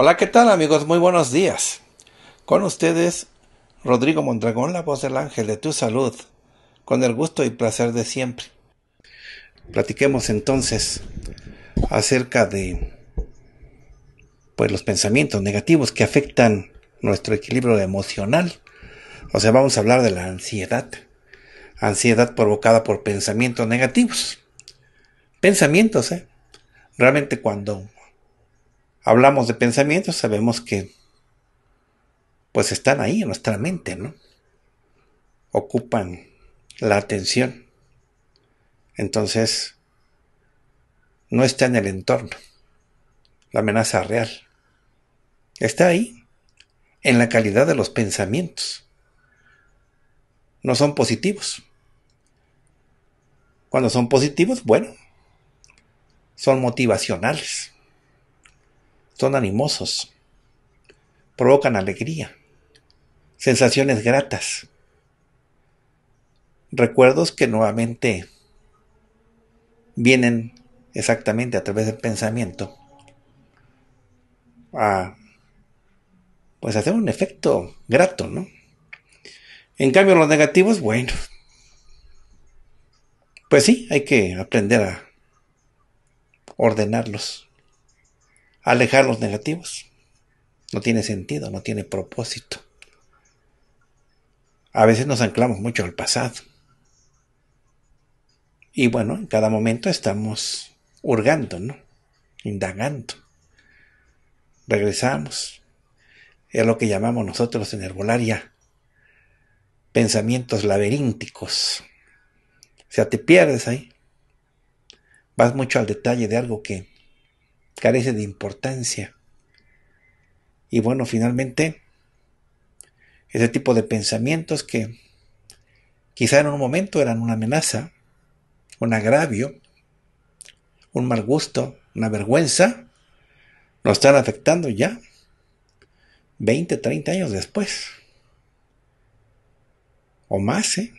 Hola, ¿qué tal amigos? Muy buenos días. Con ustedes, Rodrigo Mondragón, la voz del ángel de tu salud, con el gusto y placer de siempre. Platiquemos entonces acerca de pues los pensamientos negativos que afectan nuestro equilibrio emocional. O sea, vamos a hablar de la ansiedad. Ansiedad provocada por pensamientos negativos. Pensamientos, ¿eh? Realmente cuando hablamos de pensamientos, sabemos que pues están ahí en nuestra mente, ¿no? Ocupan la atención. Entonces, no está en el entorno, la amenaza real. Está ahí, en la calidad de los pensamientos. No son positivos. Cuando son positivos, bueno, son motivacionales son animosos, provocan alegría, sensaciones gratas, recuerdos que nuevamente vienen exactamente a través del pensamiento a pues hacer un efecto grato, ¿no? En cambio los negativos, bueno, pues sí, hay que aprender a ordenarlos alejar los negativos. No tiene sentido, no tiene propósito. A veces nos anclamos mucho al pasado. Y bueno, en cada momento estamos hurgando, ¿no? Indagando. Regresamos. Es lo que llamamos nosotros en herbolaria pensamientos laberínticos. O sea, te pierdes ahí. Vas mucho al detalle de algo que carece de importancia. Y bueno, finalmente, ese tipo de pensamientos que quizá en un momento eran una amenaza, un agravio, un mal gusto, una vergüenza, nos están afectando ya 20, 30 años después. O más, ¿eh?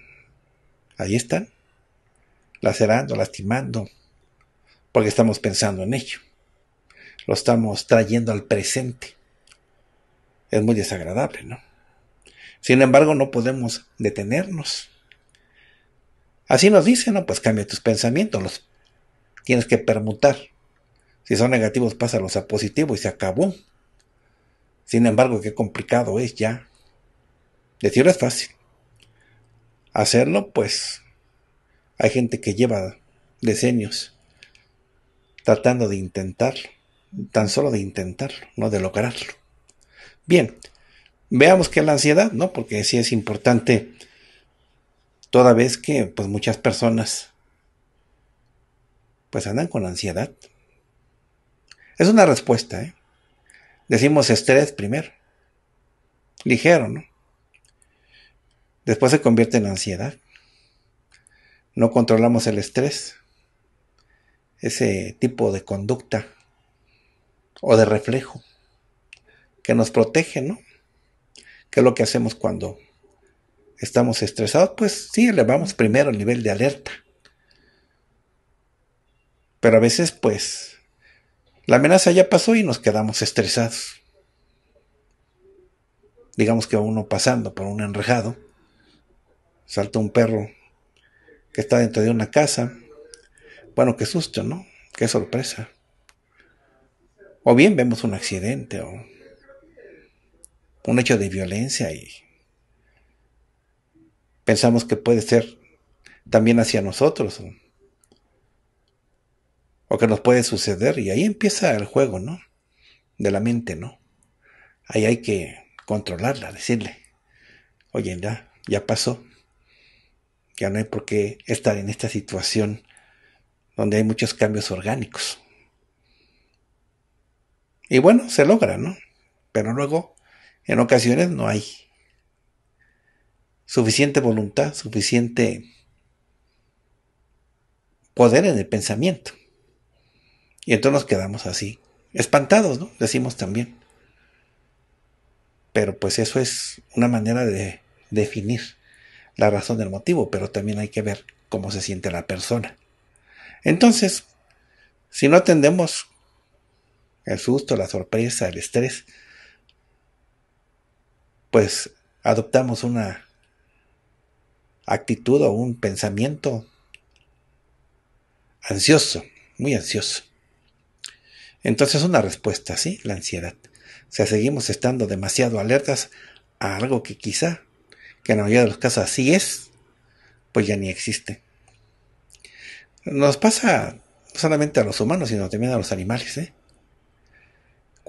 Ahí están, lacerando, lastimando, porque estamos pensando en ello lo estamos trayendo al presente. Es muy desagradable, ¿no? Sin embargo, no podemos detenernos. Así nos dice, ¿no? Pues cambia tus pensamientos, los tienes que permutar. Si son negativos, pásalos a positivos y se acabó. Sin embargo, qué complicado es ya. Decirlo es fácil. Hacerlo, pues, hay gente que lleva decenios tratando de intentarlo tan solo de intentarlo, no de lograrlo. Bien, veamos que la ansiedad, ¿no? Porque sí es importante, toda vez que pues, muchas personas pues andan con ansiedad. Es una respuesta, ¿eh? Decimos estrés primero, ligero, ¿no? Después se convierte en ansiedad. No controlamos el estrés, ese tipo de conducta o de reflejo, que nos protege, ¿no? que es lo que hacemos cuando estamos estresados? Pues sí, elevamos primero el nivel de alerta. Pero a veces, pues, la amenaza ya pasó y nos quedamos estresados. Digamos que uno pasando por un enrejado, salta un perro que está dentro de una casa. Bueno, qué susto, ¿no? Qué sorpresa. O bien vemos un accidente o un hecho de violencia y pensamos que puede ser también hacia nosotros o, que nos puede suceder y ahí empieza el juego, ¿no? De la mente, ¿no? Ahí hay que controlarla, decirle, oye, ya, ya pasó, ya no hay por qué estar en esta situación donde hay muchos cambios orgánicos. Y bueno, se logra, ¿no? Pero luego, en ocasiones no hay suficiente voluntad, suficiente poder en el pensamiento. Y entonces nos quedamos así, espantados, ¿no? Decimos también. Pero pues eso es una manera de definir la razón del motivo, pero también hay que ver cómo se siente la persona. Entonces, si no atendemos el susto, la sorpresa, el estrés, pues adoptamos una actitud o un pensamiento ansioso, muy ansioso. Entonces una respuesta, ¿sí? La ansiedad. O sea, seguimos estando demasiado alertas a algo que quizá, que en la mayoría de los casos así es, pues ya ni existe. Nos pasa no solamente a los humanos, sino también a los animales, ¿eh?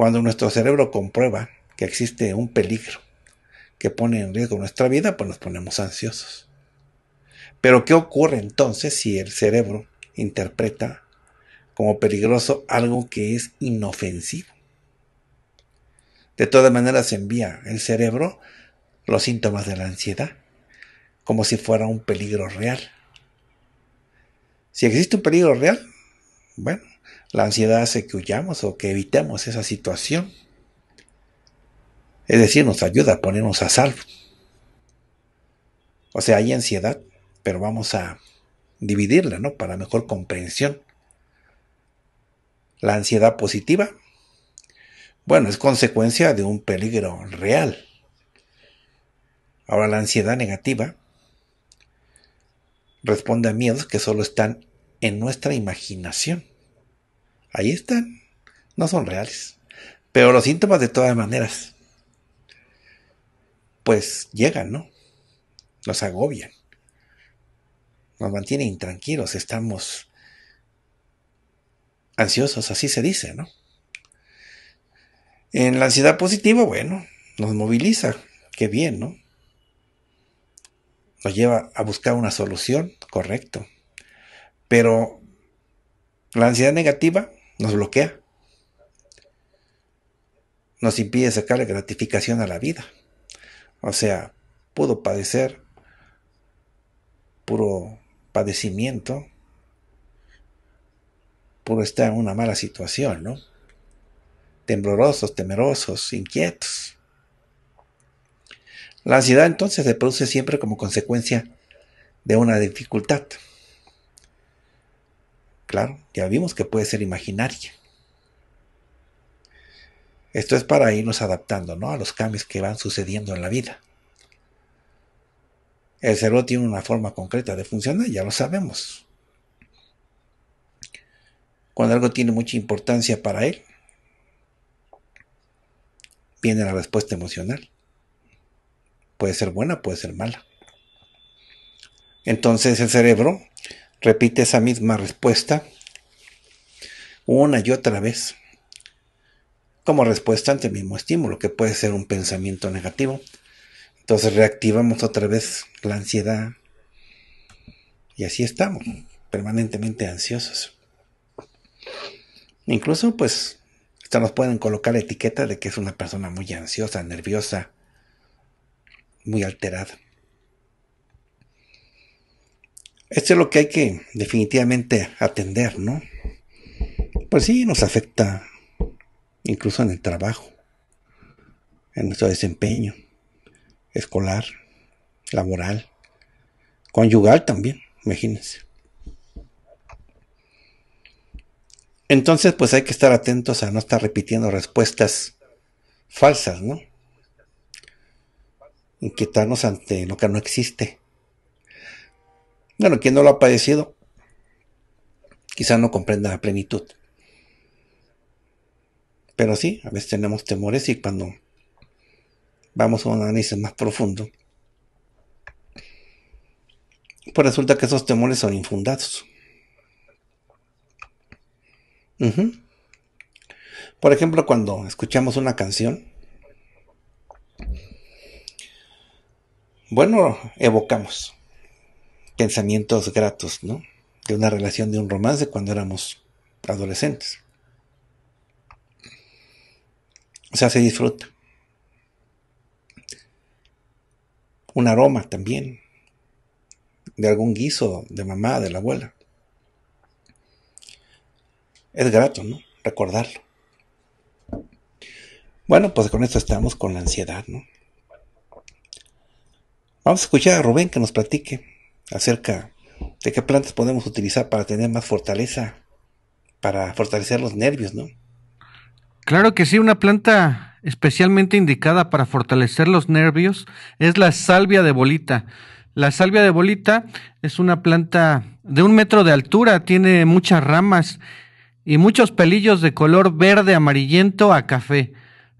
Cuando nuestro cerebro comprueba que existe un peligro que pone en riesgo nuestra vida, pues nos ponemos ansiosos. Pero ¿qué ocurre entonces si el cerebro interpreta como peligroso algo que es inofensivo? De todas maneras envía el cerebro los síntomas de la ansiedad como si fuera un peligro real. Si existe un peligro real, bueno, la ansiedad hace que huyamos o que evitemos esa situación. Es decir, nos ayuda a ponernos a salvo. O sea, hay ansiedad, pero vamos a dividirla, ¿no? Para mejor comprensión. La ansiedad positiva, bueno, es consecuencia de un peligro real. Ahora, la ansiedad negativa responde a miedos que solo están en nuestra imaginación ahí están, no son reales. Pero los síntomas de todas maneras, pues llegan, ¿no? Nos agobian, nos mantienen intranquilos, estamos ansiosos, así se dice, ¿no? En la ansiedad positiva, bueno, nos moviliza, qué bien, ¿no? Nos lleva a buscar una solución, correcto. Pero la ansiedad negativa nos bloquea. Nos impide sacarle gratificación a la vida. O sea, pudo padecer puro padecimiento, puro estar en una mala situación, ¿no? Temblorosos, temerosos, inquietos. La ansiedad entonces se produce siempre como consecuencia de una dificultad. Claro, ya vimos que puede ser imaginaria. Esto es para irnos adaptando ¿no? a los cambios que van sucediendo en la vida. El cerebro tiene una forma concreta de funcionar, ya lo sabemos. Cuando algo tiene mucha importancia para él, viene la respuesta emocional. Puede ser buena, puede ser mala. Entonces el cerebro repite esa misma respuesta una y otra vez como respuesta ante el mismo estímulo, que puede ser un pensamiento negativo. Entonces reactivamos otra vez la ansiedad y así estamos, permanentemente ansiosos. Incluso pues hasta nos pueden colocar la etiqueta de que es una persona muy ansiosa, nerviosa, muy alterada. Esto es lo que hay que definitivamente atender, ¿no? Pues sí, nos afecta incluso en el trabajo, en nuestro desempeño escolar, laboral, conyugal también, imagínense. Entonces, pues hay que estar atentos a no estar repitiendo respuestas falsas, ¿no? Inquietarnos ante lo que no existe. Bueno, quien no lo ha padecido, quizá no comprenda la plenitud. Pero sí, a veces tenemos temores y cuando vamos a un análisis más profundo, pues resulta que esos temores son infundados. Por ejemplo, cuando escuchamos una canción, bueno, evocamos pensamientos gratos, ¿no? De una relación, de un romance cuando éramos adolescentes. O sea, se disfruta. Un aroma también, de algún guiso de mamá, de la abuela. Es grato, ¿no? Recordarlo. Bueno, pues con esto estamos con la ansiedad, ¿no? Vamos a escuchar a Rubén que nos platique acerca de qué plantas podemos utilizar para tener más fortaleza, para fortalecer los nervios, ¿no? Claro que sí, una planta especialmente indicada para fortalecer los nervios es la salvia de bolita. La salvia de bolita es una planta de un metro de altura, tiene muchas ramas y muchos pelillos de color verde amarillento a café.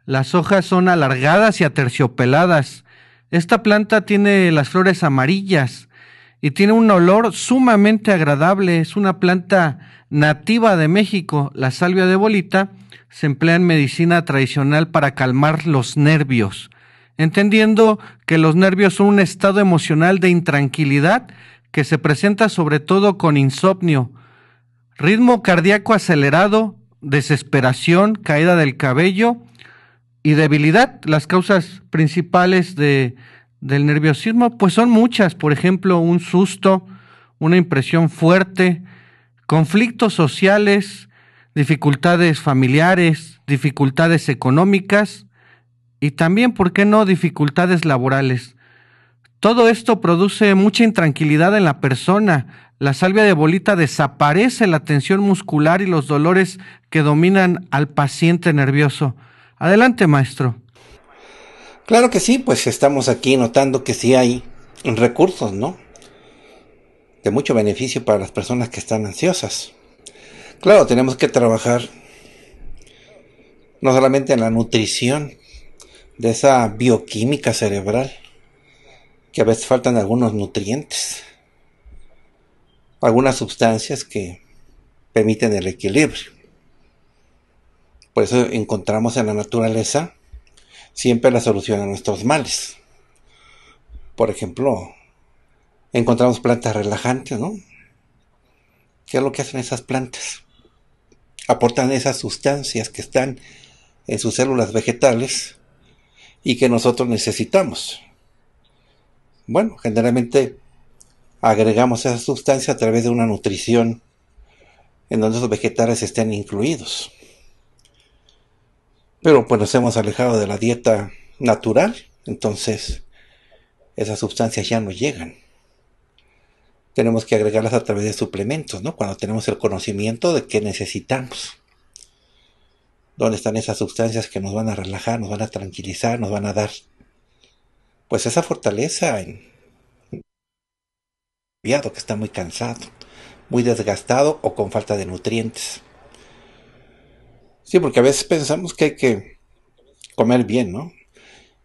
Las hojas son alargadas y aterciopeladas. Esta planta tiene las flores amarillas y tiene un olor sumamente agradable. Es una planta nativa de México. La salvia de bolita se emplea en medicina tradicional para calmar los nervios, entendiendo que los nervios son un estado emocional de intranquilidad que se presenta sobre todo con insomnio, ritmo cardíaco acelerado, desesperación, caída del cabello y debilidad, las causas principales de del nerviosismo, pues son muchas. Por ejemplo, un susto, una impresión fuerte, conflictos sociales, dificultades familiares, dificultades económicas y también, ¿por qué no?, dificultades laborales. Todo esto produce mucha intranquilidad en la persona. La salvia de bolita desaparece la tensión muscular y los dolores que dominan al paciente nervioso. Adelante, maestro. Claro que sí, pues estamos aquí notando que sí hay recursos, ¿no? De mucho beneficio para las personas que están ansiosas. Claro, tenemos que trabajar no solamente en la nutrición de esa bioquímica cerebral, que a veces faltan algunos nutrientes, algunas sustancias que permiten el equilibrio. Por eso encontramos en la naturaleza siempre la solución a nuestros males. Por ejemplo, encontramos plantas relajantes, ¿no? ¿Qué es lo que hacen esas plantas? Aportan esas sustancias que están en sus células vegetales y que nosotros necesitamos. Bueno, generalmente agregamos esa sustancia a través de una nutrición en donde esos vegetales estén incluidos. Pero pues nos hemos alejado de la dieta natural, entonces esas sustancias ya no llegan. Tenemos que agregarlas a través de suplementos, ¿no? Cuando tenemos el conocimiento de qué necesitamos. ¿Dónde están esas sustancias que nos van a relajar, nos van a tranquilizar, nos van a dar? Pues esa fortaleza en que está muy cansado, muy desgastado o con falta de nutrientes. Sí, porque a veces pensamos que hay que comer bien, ¿no?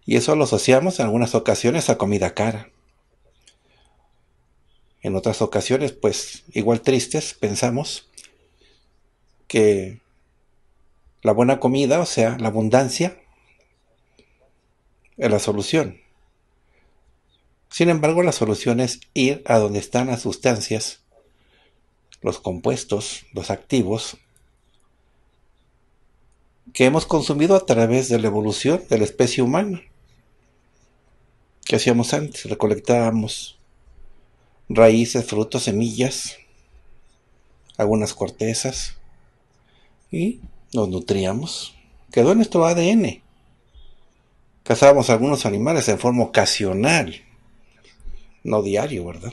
Y eso lo asociamos en algunas ocasiones a comida cara. En otras ocasiones, pues igual tristes, pensamos que la buena comida, o sea, la abundancia, es la solución. Sin embargo, la solución es ir a donde están las sustancias, los compuestos, los activos que hemos consumido a través de la evolución de la especie humana. ¿Qué hacíamos antes? Recolectábamos raíces, frutos, semillas, algunas cortezas y nos nutríamos. Quedó en nuestro ADN. Cazábamos algunos animales en forma ocasional, no diario, ¿verdad?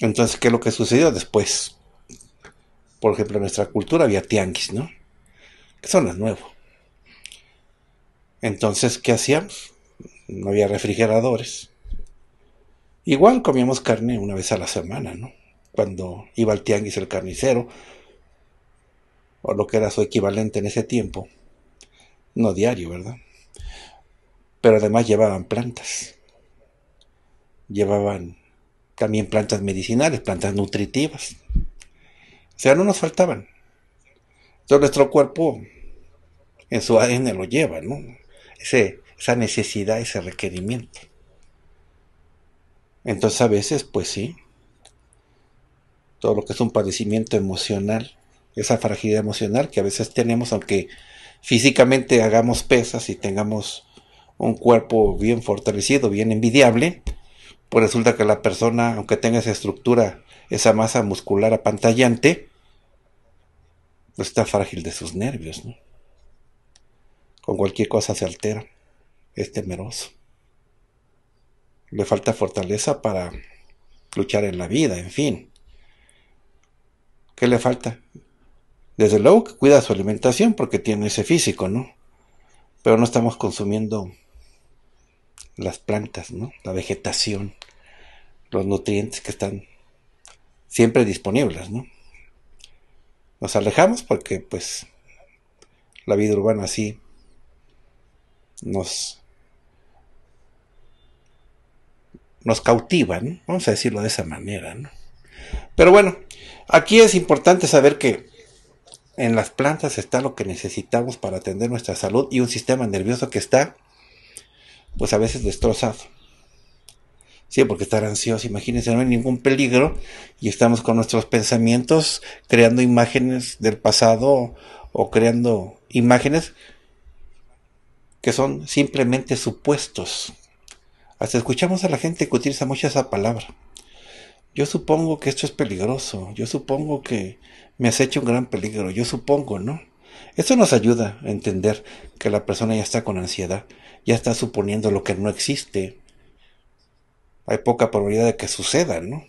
Entonces, ¿qué es lo que sucedió después? Por ejemplo, en nuestra cultura había tianguis, ¿no? Que son las nuevo. Entonces, ¿qué hacíamos? No había refrigeradores. Igual comíamos carne una vez a la semana, ¿no? Cuando iba al tianguis el carnicero, o lo que era su equivalente en ese tiempo. No diario, ¿verdad? Pero además llevaban plantas. Llevaban también plantas medicinales, plantas nutritivas. O sea, no nos faltaban. Todo nuestro cuerpo en su ADN lo lleva, ¿no? esa necesidad, ese requerimiento. Entonces a veces, pues sí, todo lo que es un padecimiento emocional, esa fragilidad emocional que a veces tenemos, aunque físicamente hagamos pesas y tengamos un cuerpo bien fortalecido, bien envidiable, pues resulta que la persona, aunque tenga esa estructura, esa masa muscular apantallante, está frágil de sus nervios, ¿no? Con cualquier cosa se altera, es temeroso. Le falta fortaleza para luchar en la vida, en fin. ¿Qué le falta? Desde luego que cuida su alimentación porque tiene ese físico, ¿no? Pero no estamos consumiendo las plantas, ¿no? La vegetación, los nutrientes que están siempre disponibles, ¿no? nos alejamos porque pues la vida urbana así nos nos ¿no? vamos a decirlo de esa manera, ¿no? Pero bueno, aquí es importante saber que en las plantas está lo que necesitamos para atender nuestra salud y un sistema nervioso que está pues a veces destrozado. Sí, porque estar ansioso, imagínense, no hay ningún peligro y estamos con nuestros pensamientos creando imágenes del pasado o creando imágenes que son simplemente supuestos. Hasta escuchamos a la gente que utiliza mucho esa palabra. Yo supongo que esto es peligroso, yo supongo que me has hecho un gran peligro, yo supongo, ¿no? Esto nos ayuda a entender que la persona ya está con ansiedad, ya está suponiendo lo que no existe, hay poca probabilidad de que suceda, ¿no?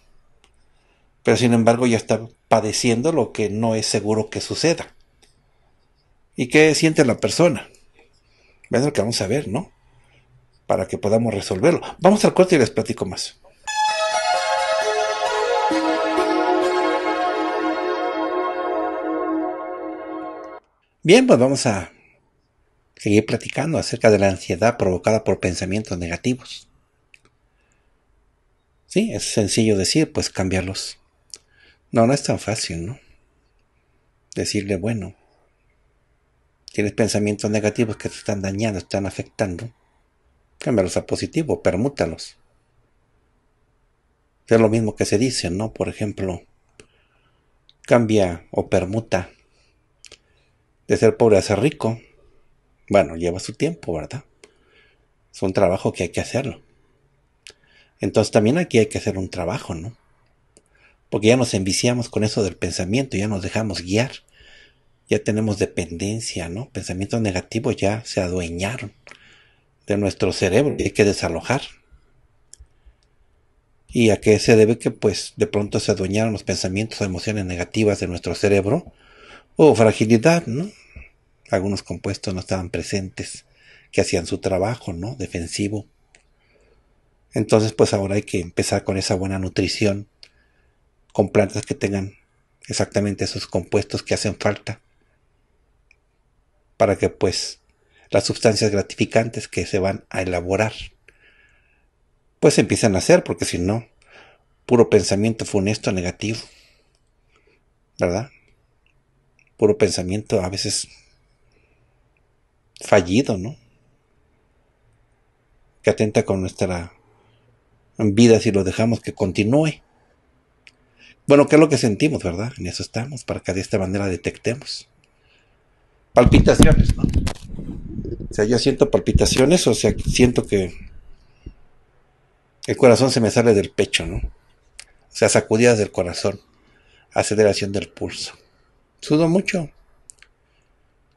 Pero sin embargo ya está padeciendo lo que no es seguro que suceda. ¿Y qué siente la persona? Es lo que vamos a ver, ¿no? Para que podamos resolverlo. Vamos al corte y les platico más. Bien, pues vamos a seguir platicando acerca de la ansiedad provocada por pensamientos negativos. Sí, es sencillo decir, pues cambiarlos. No, no es tan fácil, ¿no? Decirle, bueno, tienes pensamientos negativos que te están dañando, te están afectando, cámbialos a positivo, permútalos. Es lo mismo que se dice, ¿no? Por ejemplo, cambia o permuta de ser pobre a ser rico. Bueno, lleva su tiempo, ¿verdad? Es un trabajo que hay que hacerlo. Entonces también aquí hay que hacer un trabajo, ¿no? Porque ya nos enviciamos con eso del pensamiento, ya nos dejamos guiar, ya tenemos dependencia, ¿no? Pensamientos negativos ya se adueñaron de nuestro cerebro y hay que desalojar. ¿Y a qué se debe que pues de pronto se adueñaron los pensamientos o emociones negativas de nuestro cerebro? O fragilidad, ¿no? Algunos compuestos no estaban presentes, que hacían su trabajo, ¿no? Defensivo. Entonces, pues ahora hay que empezar con esa buena nutrición, con plantas que tengan exactamente esos compuestos que hacen falta, para que pues las sustancias gratificantes que se van a elaborar, pues empiecen a hacer, porque si no, puro pensamiento funesto, negativo, ¿verdad? Puro pensamiento a veces fallido, ¿no? Que atenta con nuestra en vida si lo dejamos que continúe. Bueno, ¿qué es lo que sentimos, verdad? En eso estamos, para que de esta manera detectemos. Palpitaciones, ¿no? O sea, yo siento palpitaciones, o sea, siento que el corazón se me sale del pecho, ¿no? O sea, sacudidas del corazón, aceleración del pulso. Sudo mucho.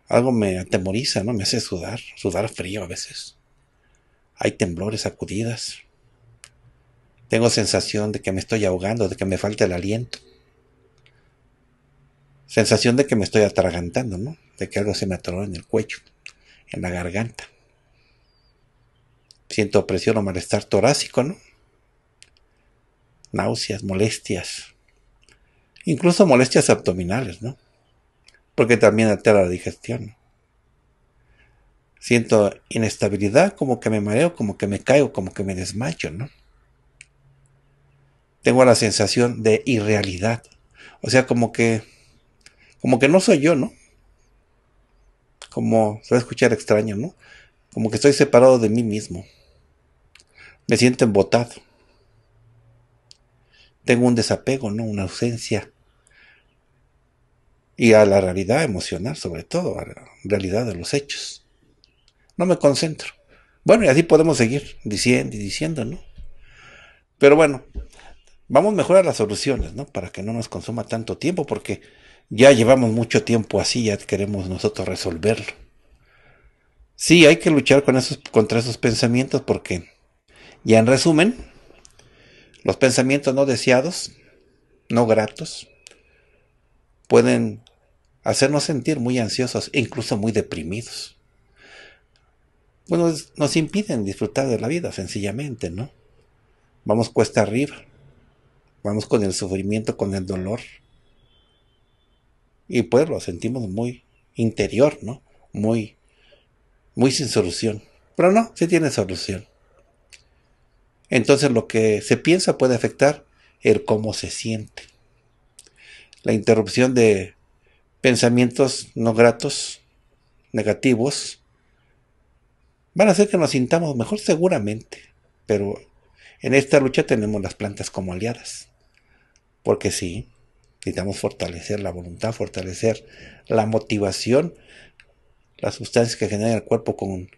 Algo me atemoriza, ¿no? Me hace sudar, sudar frío a veces. Hay temblores, sacudidas. Tengo sensación de que me estoy ahogando, de que me falta el aliento. Sensación de que me estoy atragantando, ¿no? De que algo se me atoró en el cuello, en la garganta. Siento presión o malestar torácico, ¿no? Náuseas, molestias. Incluso molestias abdominales, ¿no? Porque también altera la digestión. Siento inestabilidad, como que me mareo, como que me caigo, como que me desmayo, ¿no? tengo la sensación de irrealidad. O sea, como que, como que no soy yo, ¿no? Como, se va a escuchar extraño, ¿no? Como que estoy separado de mí mismo. Me siento embotado. Tengo un desapego, ¿no? Una ausencia. Y a la realidad emocional, sobre todo, a la realidad de los hechos. No me concentro. Bueno, y así podemos seguir diciendo y diciendo, ¿no? Pero bueno, vamos mejor a las soluciones, ¿no? Para que no nos consuma tanto tiempo, porque ya llevamos mucho tiempo así, ya queremos nosotros resolverlo. Sí, hay que luchar con esos, contra esos pensamientos porque, ya en resumen, los pensamientos no deseados, no gratos, pueden hacernos sentir muy ansiosos e incluso muy deprimidos. Bueno, nos impiden disfrutar de la vida, sencillamente, ¿no? Vamos cuesta arriba vamos con el sufrimiento, con el dolor. Y pues lo sentimos muy interior, ¿no? Muy, muy sin solución. Pero no, sí tiene solución. Entonces lo que se piensa puede afectar el cómo se siente. La interrupción de pensamientos no gratos, negativos, van a hacer que nos sintamos mejor seguramente, pero en esta lucha tenemos las plantas como aliadas. Porque sí, necesitamos fortalecer la voluntad, fortalecer la motivación, las sustancias que genera el cuerpo con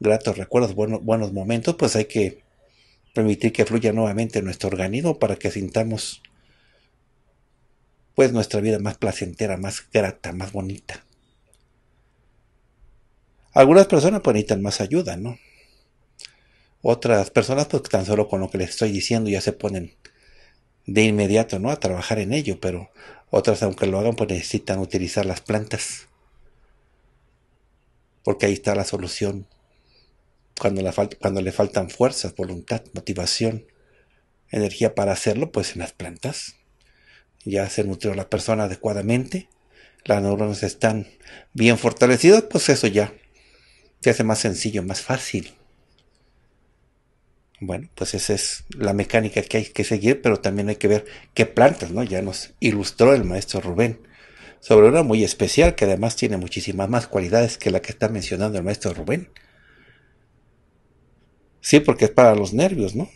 gratos recuerdos, buenos, buenos momentos, pues hay que permitir que fluya nuevamente nuestro organismo para que sintamos pues nuestra vida más placentera, más grata, más bonita. Algunas personas pues, necesitan más ayuda, ¿no? Otras personas pues tan solo con lo que les estoy diciendo ya se ponen de inmediato, ¿no? A trabajar en ello, pero otras, aunque lo hagan, pues necesitan utilizar las plantas. Porque ahí está la solución. Cuando, cuando le faltan fuerzas, voluntad, motivación, energía para hacerlo, pues en las plantas. Ya se nutrió la persona adecuadamente, las neuronas están bien fortalecidas, pues eso ya se hace más sencillo, más fácil. Bueno, pues esa es la mecánica que hay que seguir, pero también hay que ver qué plantas, ¿no? Ya nos ilustró el maestro Rubén sobre una muy especial que además tiene muchísimas más cualidades que la que está mencionando el maestro Rubén. Sí, porque es para los nervios, ¿no?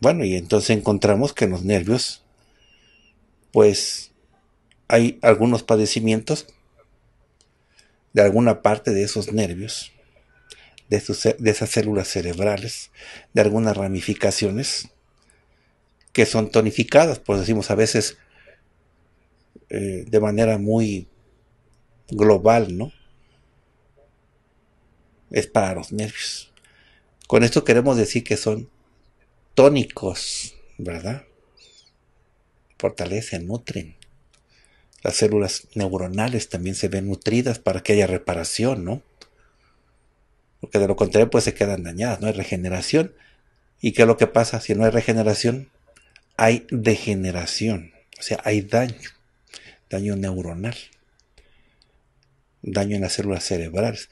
Bueno, y entonces encontramos que en los nervios, pues hay algunos padecimientos de alguna parte de esos nervios de, esas células cerebrales, de algunas ramificaciones que son tonificadas, por decimos a veces eh, de manera muy global, ¿no? Es para los nervios. Con esto queremos decir que son tónicos, ¿verdad? Fortalecen, nutren. Las células neuronales también se ven nutridas para que haya reparación, ¿no? Porque de lo contrario, pues se quedan dañadas, no hay regeneración. ¿Y qué es lo que pasa? Si no hay regeneración, hay degeneración. O sea, hay daño. Daño neuronal. Daño en las células cerebrales.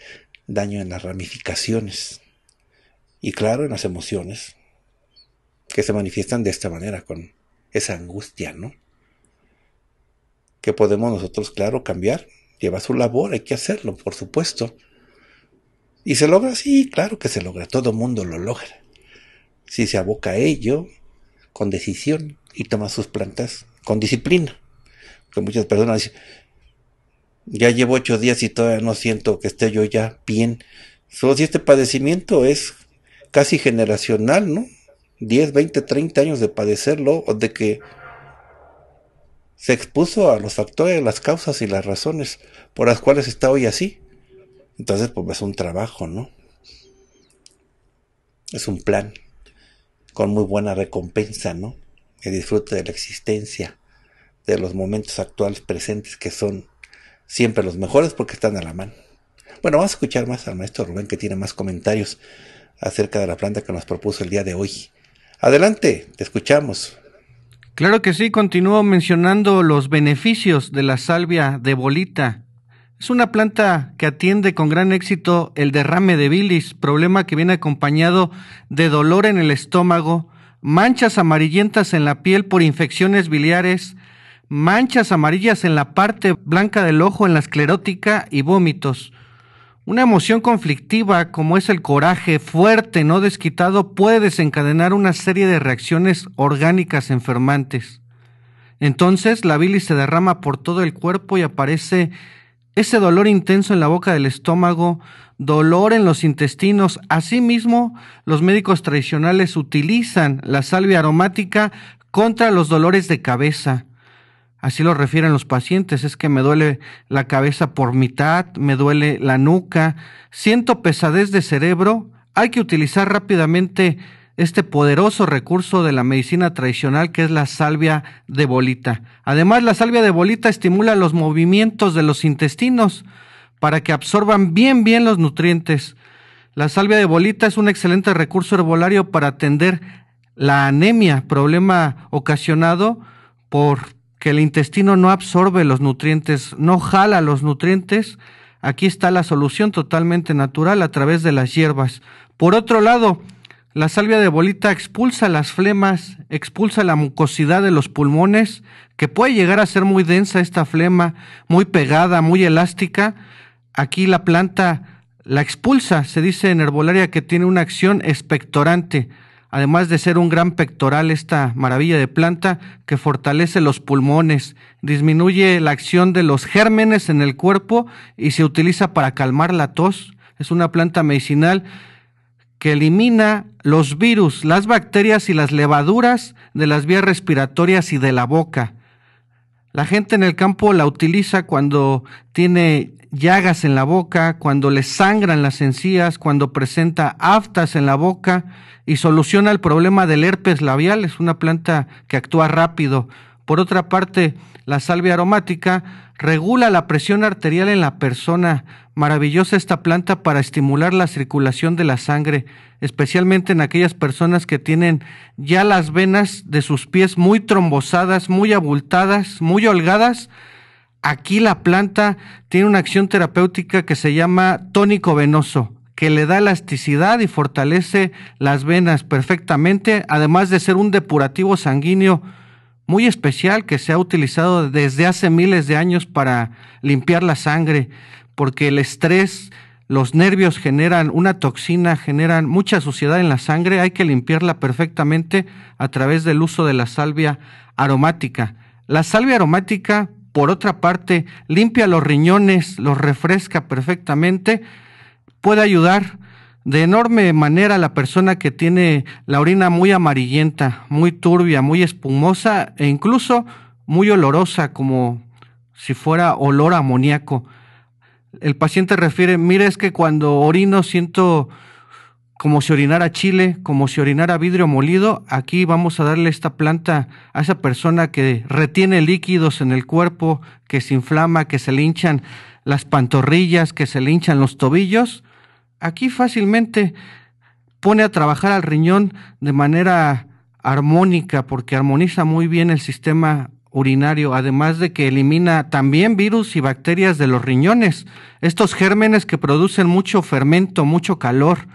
Daño en las ramificaciones. Y claro, en las emociones. Que se manifiestan de esta manera, con esa angustia, ¿no? Que podemos nosotros, claro, cambiar. Lleva su labor, hay que hacerlo, por supuesto. ¿Y se logra? Sí, claro que se logra, todo mundo lo logra. Si se aboca a ello con decisión y toma sus plantas con disciplina. Porque muchas personas dicen, ya llevo ocho días y todavía no siento que esté yo ya bien. Solo si este padecimiento es casi generacional, ¿no? 10, 20, 30 años de padecerlo o de que se expuso a los factores, las causas y las razones por las cuales está hoy así. Entonces, pues es un trabajo, ¿no? Es un plan con muy buena recompensa, ¿no? Que disfrute de la existencia, de los momentos actuales presentes que son siempre los mejores porque están a la mano. Bueno, vamos a escuchar más al maestro Rubén que tiene más comentarios acerca de la planta que nos propuso el día de hoy. Adelante, te escuchamos. Claro que sí, continúo mencionando los beneficios de la salvia de bolita. Es una planta que atiende con gran éxito el derrame de bilis, problema que viene acompañado de dolor en el estómago, manchas amarillentas en la piel por infecciones biliares, manchas amarillas en la parte blanca del ojo en la esclerótica y vómitos. Una emoción conflictiva como es el coraje fuerte no desquitado puede desencadenar una serie de reacciones orgánicas enfermantes. Entonces la bilis se derrama por todo el cuerpo y aparece ese dolor intenso en la boca del estómago, dolor en los intestinos. Asimismo, los médicos tradicionales utilizan la salvia aromática contra los dolores de cabeza. Así lo refieren los pacientes, es que me duele la cabeza por mitad, me duele la nuca, siento pesadez de cerebro, hay que utilizar rápidamente este poderoso recurso de la medicina tradicional que es la salvia de bolita. Además, la salvia de bolita estimula los movimientos de los intestinos para que absorban bien bien los nutrientes. La salvia de bolita es un excelente recurso herbolario para atender la anemia, problema ocasionado por que el intestino no absorbe los nutrientes, no jala los nutrientes. Aquí está la solución totalmente natural a través de las hierbas. Por otro lado, la salvia de bolita expulsa las flemas, expulsa la mucosidad de los pulmones, que puede llegar a ser muy densa esta flema, muy pegada, muy elástica. Aquí la planta la expulsa, se dice en herbolaria que tiene una acción expectorante, además de ser un gran pectoral esta maravilla de planta que fortalece los pulmones, disminuye la acción de los gérmenes en el cuerpo y se utiliza para calmar la tos. Es una planta medicinal que elimina los virus, las bacterias y las levaduras de las vías respiratorias y de la boca. La gente en el campo la utiliza cuando tiene llagas en la boca, cuando le sangran las encías, cuando presenta aftas en la boca y soluciona el problema del herpes labial. Es una planta que actúa rápido. Por otra parte, la salvia aromática regula la presión arterial en la persona, Maravillosa esta planta para estimular la circulación de la sangre, especialmente en aquellas personas que tienen ya las venas de sus pies muy trombosadas, muy abultadas, muy holgadas. Aquí la planta tiene una acción terapéutica que se llama tónico venoso, que le da elasticidad y fortalece las venas perfectamente, además de ser un depurativo sanguíneo muy especial que se ha utilizado desde hace miles de años para limpiar la sangre, porque el estrés, los nervios generan una toxina, generan mucha suciedad en la sangre, hay que limpiarla perfectamente a través del uso de la salvia aromática. La salvia aromática, por otra parte, limpia los riñones, los refresca perfectamente, puede ayudar de enorme manera a la persona que tiene la orina muy amarillenta, muy turbia, muy espumosa e incluso muy olorosa, como si fuera olor amoníaco el paciente refiere, mire es que cuando orino siento como si orinara chile, como si orinara vidrio molido, aquí vamos a darle esta planta a esa persona que retiene líquidos en el cuerpo, que se inflama, que se le hinchan las pantorrillas, que se le hinchan los tobillos. Aquí fácilmente pone a trabajar al riñón de manera armónica, porque armoniza muy bien el sistema urinario, además de que elimina también virus y bacterias de los riñones, estos gérmenes que producen mucho fermento, mucho calor,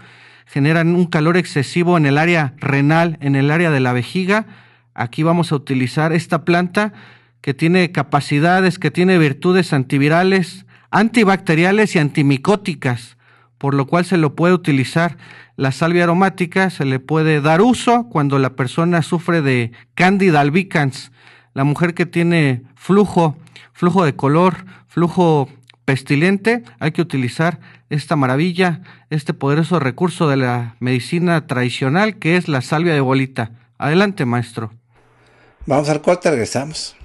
generan un calor excesivo en el área renal, en el área de la vejiga. Aquí vamos a utilizar esta planta que tiene capacidades, que tiene virtudes antivirales, antibacteriales y antimicóticas, por lo cual se lo puede utilizar. La salvia aromática se le puede dar uso cuando la persona sufre de candida albicans, la mujer que tiene flujo, flujo de color, flujo pestilente, hay que utilizar esta maravilla, este poderoso recurso de la medicina tradicional que es la salvia de bolita. Adelante, maestro. Vamos al cuarto, regresamos.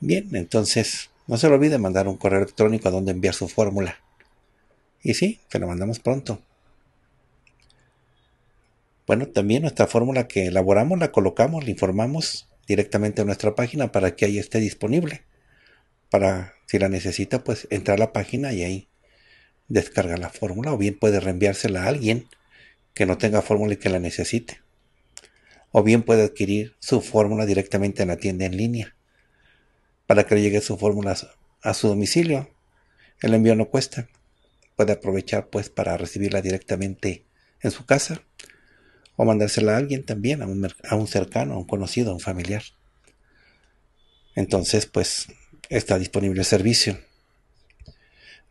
Bien, entonces no se le olvide mandar un correo electrónico a donde enviar su fórmula y sí, que lo mandamos pronto. Bueno, también nuestra fórmula que elaboramos la colocamos, la informamos directamente a nuestra página para que ahí esté disponible. Para, si la necesita, pues entrar a la página y ahí descarga la fórmula o bien puede reenviársela a alguien que no tenga fórmula y que la necesite. O bien puede adquirir su fórmula directamente en la tienda en línea para que le llegue su fórmula a su domicilio. El envío no cuesta. Puede aprovechar pues para recibirla directamente en su casa o mandársela a alguien también, a un, a un cercano, a un conocido, a un familiar. Entonces pues está disponible el servicio.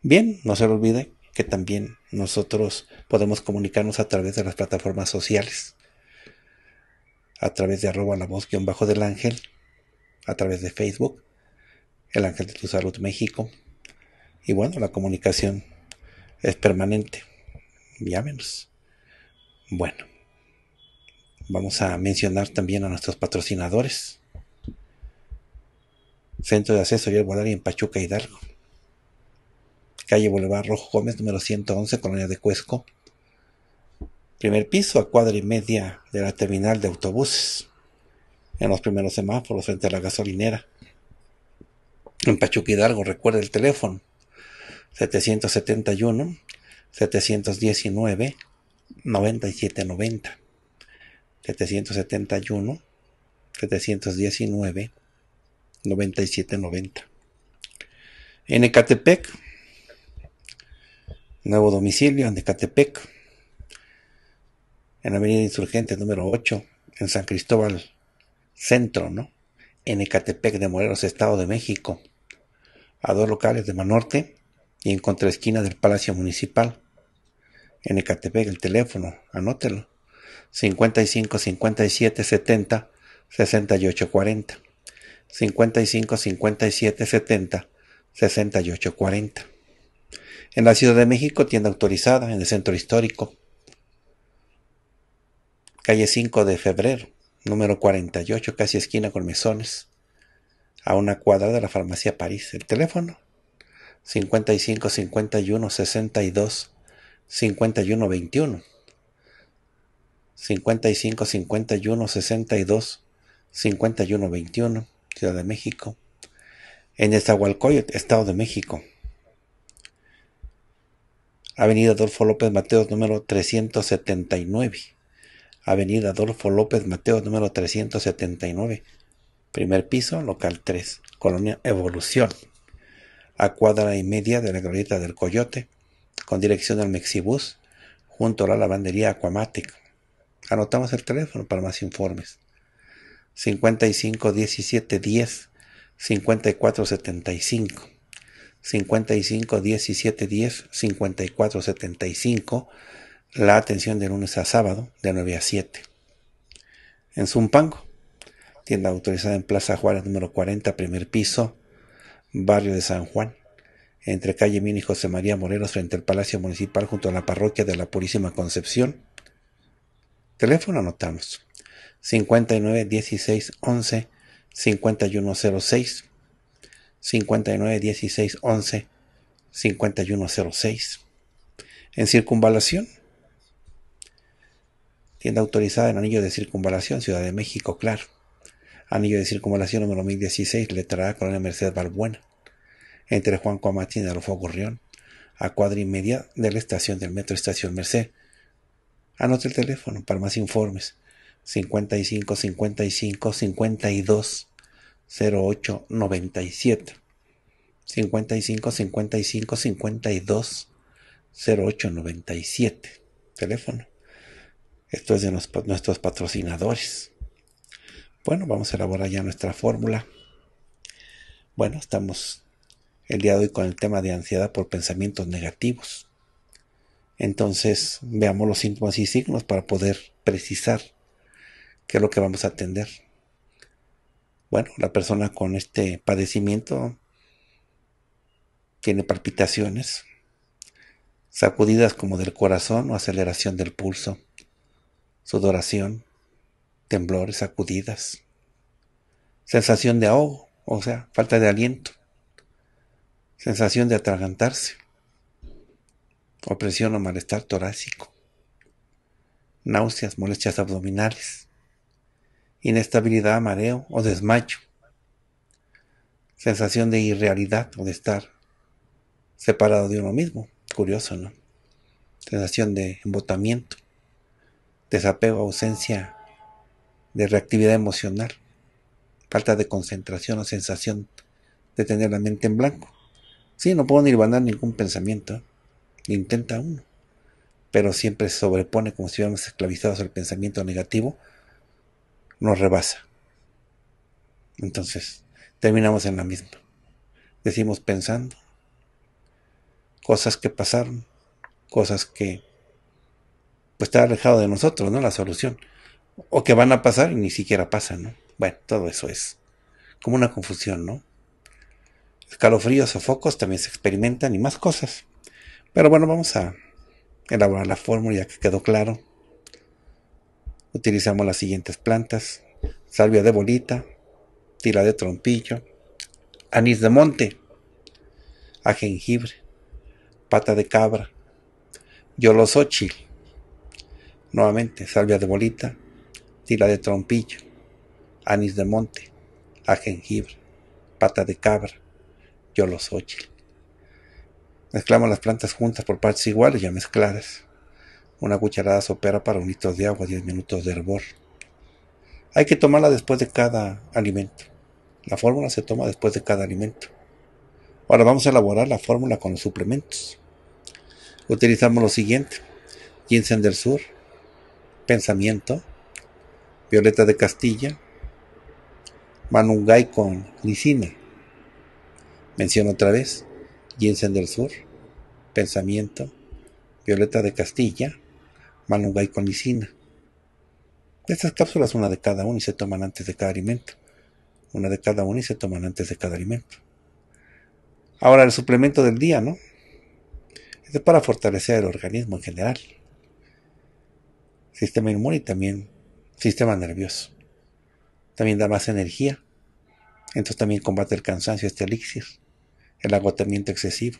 Bien, no se olvide que también nosotros podemos comunicarnos a través de las plataformas sociales, a través de arroba la voz guión bajo del ángel, a través de Facebook, el ángel de tu salud México, y bueno, la comunicación es permanente. Llámenos. Bueno, vamos a mencionar también a nuestros patrocinadores. Centro de acceso el volador en Pachuca Hidalgo. Calle Boulevard Rojo Gómez, número 111, Colonia de Cuesco. Primer piso a cuadra y media de la terminal de autobuses. En los primeros semáforos frente a la gasolinera. En Pachuca Hidalgo, recuerda el teléfono 771, 719, 9790, 771, 719, 9790. En Ecatepec, nuevo domicilio en Ecatepec, en Avenida Insurgente número 8, en San Cristóbal Centro, ¿no? En Ecatepec de Morelos, Estado de México, a dos locales de Manorte, y en contraesquina del Palacio Municipal. En Ecatepec el teléfono, anótelo, 55 57 70 68 40. 55 57 70 68 40. En la Ciudad de México, tienda autorizada en el Centro Histórico, calle 5 de febrero, número 48, casi esquina con mesones, a una cuadra de la farmacia París. El teléfono 55, 51, 62, 51, 21. 55, 51, 62, 51, 21, Ciudad de México. En Estahualcoyot, Estado de México. Avenida Adolfo López Mateos, número 379. Avenida Adolfo López Mateos, número 379. Primer piso, local 3, Colonia Evolución a cuadra y media de la glorieta del Coyote, con dirección al Mexibus, junto a la lavandería Aquamatic. Anotamos el teléfono para más informes. 55 17 10 54 75 55 17 10 54 75 la atención de lunes a sábado de 9 a 7 en Zumpango tienda autorizada en Plaza Juárez número 40 primer piso barrio de San Juan, entre calle mini y José María Morelos, frente al Palacio Municipal, junto a la parroquia de la Purísima Concepción. Teléfono anotamos. 59 16 11 5106 59 16 11 5106 en circunvalación tienda autorizada en anillo de circunvalación Ciudad de México claro Anillo de circunvalación número 1016, letra A, Colonia Merced Balbuena, entre Juan Coamatín y Alofo Gorrión, a cuadra y media de la estación del metro Estación Merced. Anote el teléfono para más informes. 55 55 52 08 97. 55 55 52 08 97. Teléfono. Esto es de nuestros patrocinadores. Bueno, vamos a elaborar ya nuestra fórmula. Bueno, estamos el día de hoy con el tema de ansiedad por pensamientos negativos. Entonces, veamos los síntomas y signos para poder precisar qué es lo que vamos a atender. Bueno, la persona con este padecimiento tiene palpitaciones, sacudidas como del corazón o aceleración del pulso, sudoración, temblores, sacudidas, sensación de ahogo, o sea, falta de aliento, sensación de atragantarse, opresión o malestar torácico, náuseas, molestias abdominales, inestabilidad, mareo o desmayo, sensación de irrealidad o de estar separado de uno mismo, curioso, ¿no? Sensación de embotamiento, desapego, ausencia de reactividad emocional, falta de concentración o sensación de tener la mente en blanco. Sí, no puedo ni banar ningún pensamiento, intenta uno, pero siempre se sobrepone como si estuviéramos esclavizados al pensamiento negativo, nos rebasa. Entonces, terminamos en la misma. Decimos pensando cosas que pasaron, cosas que pues está alejado de nosotros, ¿no? La solución o que van a pasar y ni siquiera pasan, ¿no? Bueno, todo eso es como una confusión, ¿no? Escalofríos o focos también se experimentan y más cosas. Pero bueno, vamos a elaborar la fórmula ya que quedó claro. Utilizamos las siguientes plantas: salvia de bolita, tira de trompillo, anís de monte, a jengibre, pata de cabra, chil. nuevamente salvia de bolita, tila de trompillo, anís de monte, a jengibre, pata de cabra, yolosóchil. Mezclamos las plantas juntas por partes iguales, ya mezcladas. Una cucharada sopera para un litro de agua, 10 minutos de hervor. Hay que tomarla después de cada alimento. La fórmula se toma después de cada alimento. Ahora vamos a elaborar la fórmula con los suplementos. Utilizamos lo siguiente. Ginseng del Sur, Pensamiento, Violeta de Castilla, Manungay con Licina, menciono otra vez, Jensen del Sur, Pensamiento, Violeta de Castilla, Manungay con Licina. Estas cápsulas, una de cada una y se toman antes de cada alimento. Una de cada una y se toman antes de cada alimento. Ahora, el suplemento del día, ¿no? es para fortalecer el organismo en general. Sistema inmune y también sistema nervioso. También da más energía. Entonces también combate el cansancio, este elixir, el agotamiento excesivo.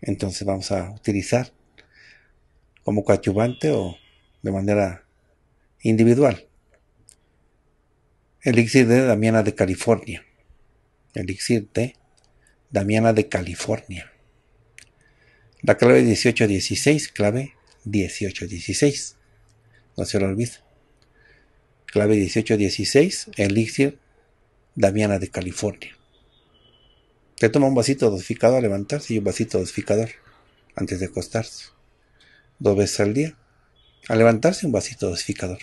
Entonces vamos a utilizar como coadyuvante o de manera individual. Elixir de Damiana de California. Elixir de Damiana de California. La clave 1816, clave 1816 no se lo olvide. Clave 1816, elixir Damiana de California. Te toma un vasito dosificado a levantarse y un vasito dosificador antes de acostarse. Dos veces al día. a levantarse un vasito dosificador.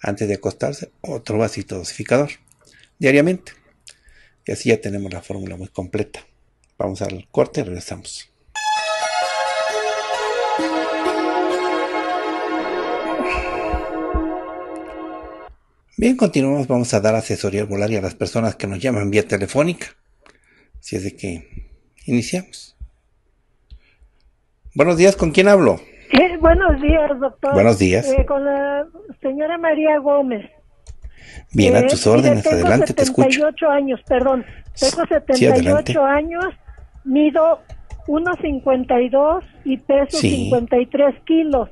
Antes de acostarse otro vasito dosificador. Diariamente. Y así ya tenemos la fórmula muy completa. Vamos al corte y regresamos. Bien, continuamos. Vamos a dar asesoría volaria a las personas que nos llaman vía telefónica. Así es de que iniciamos. Buenos días, ¿con quién hablo? buenos días, doctor. Buenos días. Eh, con la señora María Gómez. Bien, a eh, tus órdenes, adelante, te escucho. años, perdón. Tengo 78 años, mido 1,52 y peso 53 kilos.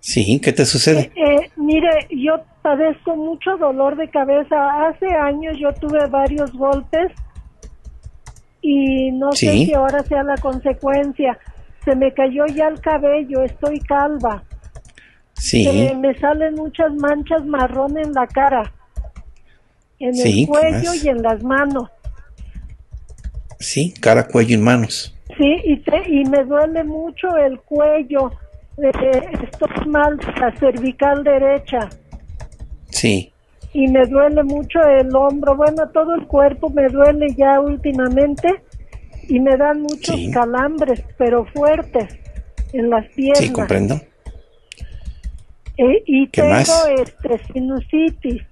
Sí, ¿qué te sucede? Eh, eh Mire, yo padezco mucho dolor de cabeza. Hace años yo tuve varios golpes y no sé si ahora sea la consecuencia. Se me cayó ya el cabello, estoy calva. Sí. me, salen muchas manchas marrón en la cara, en el cuello y en las manos. Sí, cara, cuello y manos. Sí, y, y me duele mucho el cuello eh, estoy mal, la cervical derecha. Sí. Y me duele mucho el hombro, bueno, todo el cuerpo me duele ya últimamente y me dan muchos calambres, pero fuertes, en las piernas. Sí, comprendo. Eh, y tengo este, sinusitis,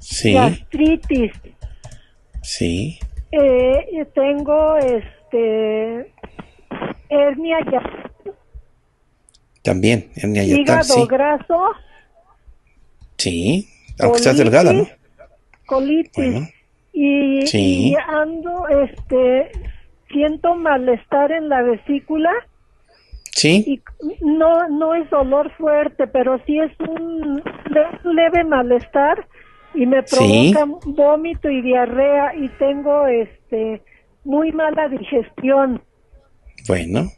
sí. gastritis. Sí. Eh, tengo este hernia ya también, Hígado graso. Sí, aunque estás delgada, ¿no? Colitis. Y, sí. ando, este, siento malestar en la vesícula. Sí. Y no, no es dolor fuerte, pero sí es un leve malestar y me provoca vómito y diarrea y tengo, este, muy mala digestión. Bueno,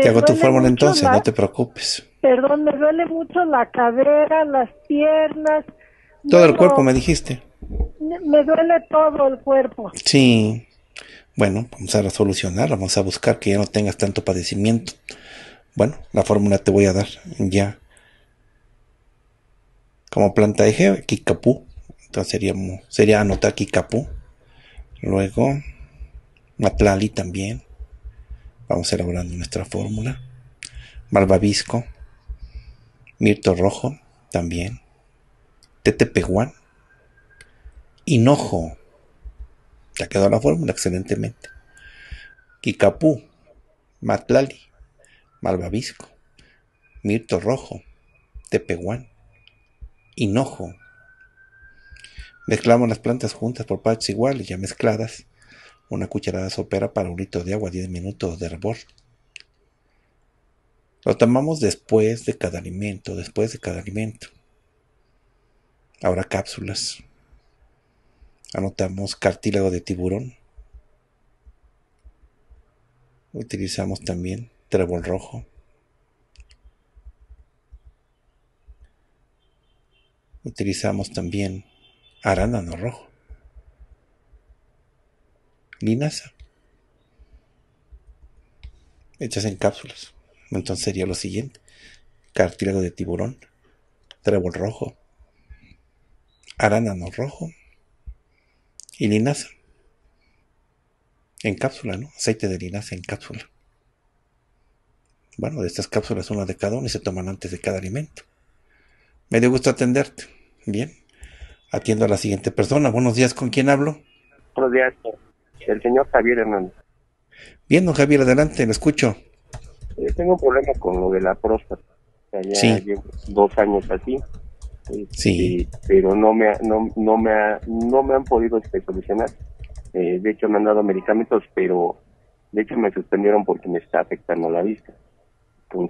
te hago tu fórmula entonces, no te preocupes. Perdón, me duele mucho la cadera, las piernas. Todo el cuerpo, me dijiste. Me duele todo el cuerpo. Sí. Bueno, vamos a solucionar, vamos a buscar que ya no tengas tanto padecimiento. Bueno, la fórmula te voy a dar ya. Como planta eje, kikapu Entonces sería, sería anotar kikapu Luego, Matlali también. Vamos elaborando nuestra fórmula. Malvavisco, mirto rojo también, Tetepehuan. hinojo. Ya quedó la fórmula excelentemente. Kikapú, matlali, malvavisco, mirto rojo, tepehuán, hinojo. Mezclamos las plantas juntas por partes iguales, ya mezcladas una cucharada sopera para un litro de agua, 10 minutos de hervor. Lo tomamos después de cada alimento, después de cada alimento. Ahora cápsulas. Anotamos cartílago de tiburón. Utilizamos también trébol rojo. Utilizamos también arándano rojo linaza. Hechas en cápsulas. Entonces sería lo siguiente. Cartílago de tiburón. Trébol rojo. Aránano rojo. Y linaza. En cápsula, ¿no? Aceite de linaza en cápsula. Bueno, de estas cápsulas, una de cada una y se toman antes de cada alimento. Me dio gusto atenderte. Bien. Atiendo a la siguiente persona. Buenos días, ¿con quién hablo? Buenos días el señor Javier Hernández. Bien, don Javier, adelante, lo escucho. Eh, tengo un problema con lo de la próstata. sí. dos años así. Sí. Este, pero no me, no, no me, no me han podido este, solucionar. Eh, de hecho, me han dado medicamentos, pero de hecho me suspendieron porque me está afectando la vista.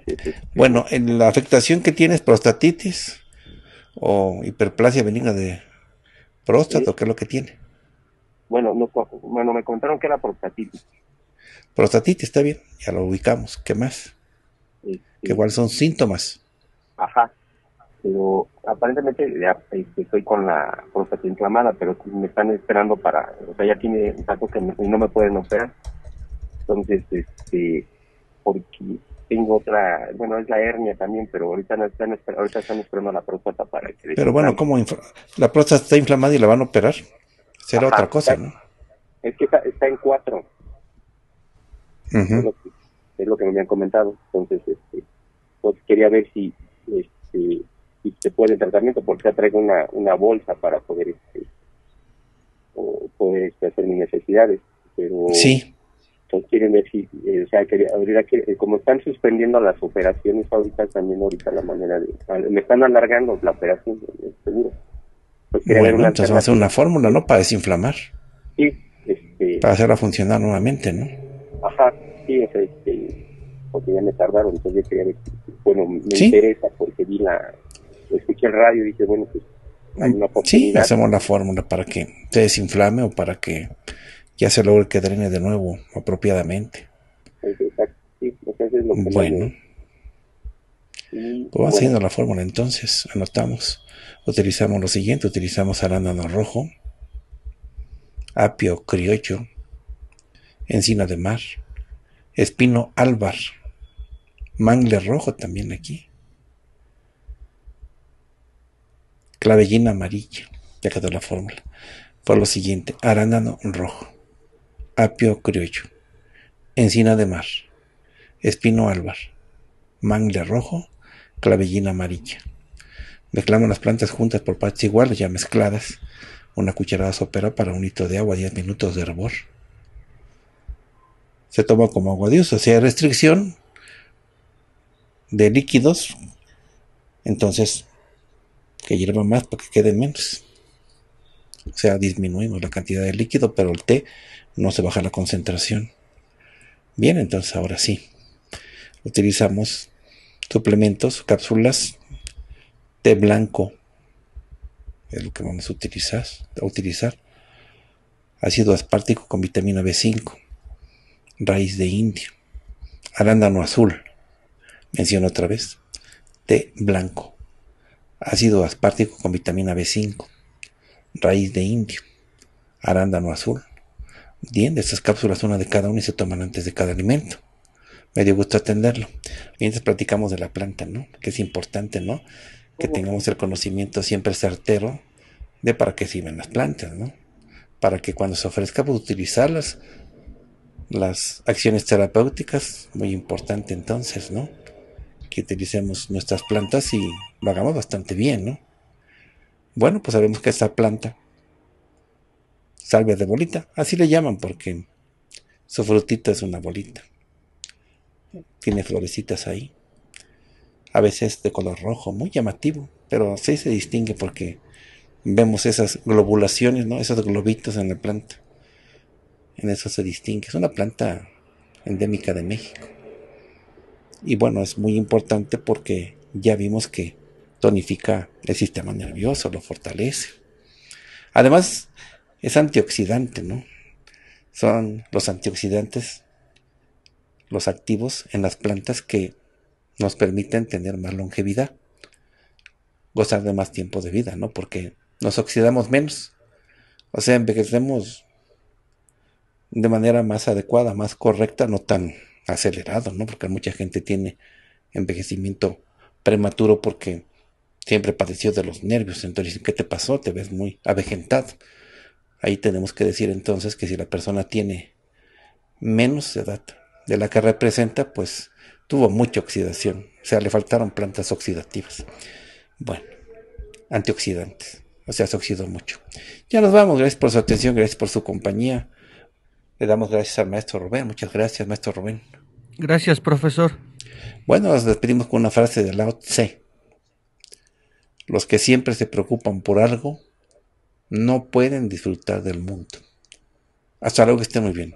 Este, bueno, ¿en la afectación que tienes, prostatitis o hiperplasia benigna de próstata, ¿sí? ¿qué es lo que tiene? Bueno, bueno, me comentaron que era prostatitis. Prostatitis, está bien, ya lo ubicamos. ¿Qué más? Que este, igual son síntomas? Ajá, pero aparentemente este, estoy con la próstata inflamada, pero me están esperando para, o sea, ya tiene un saco que no me pueden operar. Entonces, este, porque tengo otra, bueno, es la hernia también, pero ahorita no están, ahorita están esperando la próstata para que... Pero bueno, ¿cómo la próstata está inflamada y la van a operar? Será otra cosa, ¿no? Es que está, está en cuatro. es, lo que, me habían comentado. Entonces, este, pues quería ver si, este, si se puede el tratamiento, porque traigo una, una bolsa para poder, este, o, poder este, hacer mis necesidades. Pero, sí. Entonces pues, quieren ver si, eh, o sea, quería, habría que, eh, como están suspendiendo las operaciones ahorita, también ahorita la manera de, me están alargando la operación, seguro bueno, entonces va a ser una fórmula, ¿no? Para desinflamar. Sí. Este, para hacerla funcionar nuevamente, ¿no? Ajá, sí, este, porque ya me tardaron, entonces bueno, me interesa porque vi la, escuché el radio y dije, bueno, pues Sí, hacemos la fórmula para que se desinflame o para que ya se logre que drene de nuevo apropiadamente. Pues, exacto, sí, es lo que Bueno. pues va haciendo la fórmula entonces, anotamos utilizamos lo siguiente, utilizamos arándano rojo, apio criollo, encina de mar, espino álvar, mangle rojo también aquí, clavellina amarilla, ya quedó la fórmula. Por lo siguiente, arándano rojo, apio criollo, encina de mar, espino álvar, mangle rojo, clavellina amarilla. Mezclamos las plantas juntas por partes iguales, ya mezcladas. Una cucharada sopera para un litro de agua, 10 minutos de hervor. Se toma como agua de uso. Si hay restricción de líquidos, entonces que hierva más para que quede menos. O sea, disminuimos la cantidad de líquido, pero el té no se baja la concentración. Bien, entonces ahora sí. Utilizamos suplementos, cápsulas té blanco, es lo que vamos a utilizar, ácido aspartico con vitamina B5, raíz de indio, arándano azul, menciono otra vez, té blanco, ácido aspartico con vitamina B5, raíz de indio, arándano azul. Bien, de estas cápsulas, una de cada una y se toman antes de cada alimento. Me dio gusto atenderlo. Mientras platicamos de la planta, ¿no? Que es importante, ¿no? que tengamos el conocimiento siempre certero de para qué sirven las plantas, ¿no? Para que cuando se ofrezca pues, utilizarlas, las acciones terapéuticas, muy importante entonces, ¿no? Que utilicemos nuestras plantas y lo hagamos bastante bien, ¿no? Bueno, pues sabemos que esta planta, salve de bolita, así le llaman porque su frutita es una bolita. Tiene florecitas ahí a veces de color rojo, muy llamativo, pero sí se distingue porque vemos esas globulaciones, ¿no? esos globitos en la planta. En eso se distingue. Es una planta endémica de México. Y bueno, es muy importante porque ya vimos que tonifica el sistema nervioso, lo fortalece. Además, es antioxidante, ¿no? Son los antioxidantes, los activos en las plantas que nos permiten tener más longevidad, gozar de más tiempo de vida, ¿no? Porque nos oxidamos menos, o sea, envejecemos de manera más adecuada, más correcta, no tan acelerado, ¿no? Porque mucha gente tiene envejecimiento prematuro porque siempre padeció de los nervios. Entonces, ¿qué te pasó? Te ves muy avejentado. Ahí tenemos que decir entonces que si la persona tiene menos edad de la que representa, pues tuvo mucha oxidación. O sea, le faltaron plantas oxidativas. Bueno, antioxidantes. O sea, se oxidó mucho. Ya nos vamos. Gracias por su atención. Gracias por su compañía. Le damos gracias al maestro Rubén. Muchas gracias, maestro Rubén. Gracias, profesor. Bueno, nos despedimos con una frase de Lao Tse. Los que siempre se preocupan por algo no pueden disfrutar del mundo. Hasta luego, que esté muy bien.